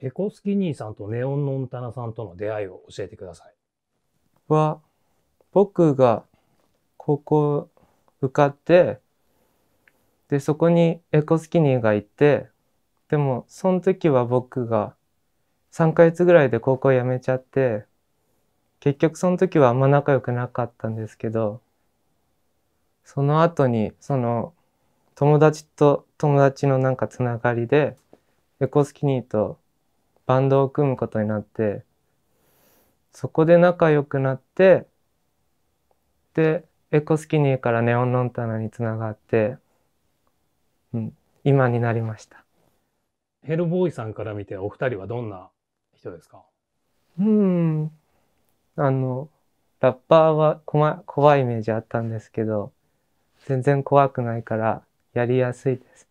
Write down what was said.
エコスキニーさんとネオンのンタナさんとの出会いを教えてください。は、僕が高校受かって、で、そこにエコスキニーがいて、でも、その時は僕が3ヶ月ぐらいで高校辞めちゃって、結局その時はあんま仲良くなかったんですけど、その後に、その、友達と友達のなんかつながりで、エコスキニーとバンドを組むことになってそこで仲良くなってでエコスキニーからネオンノンタナにつながって、うん、今になりましたヘルボーイさんから見てお二人はどんな人ですかうんあのラッパーは怖い怖いイメージあったんですけど全然怖くないからやりやすいです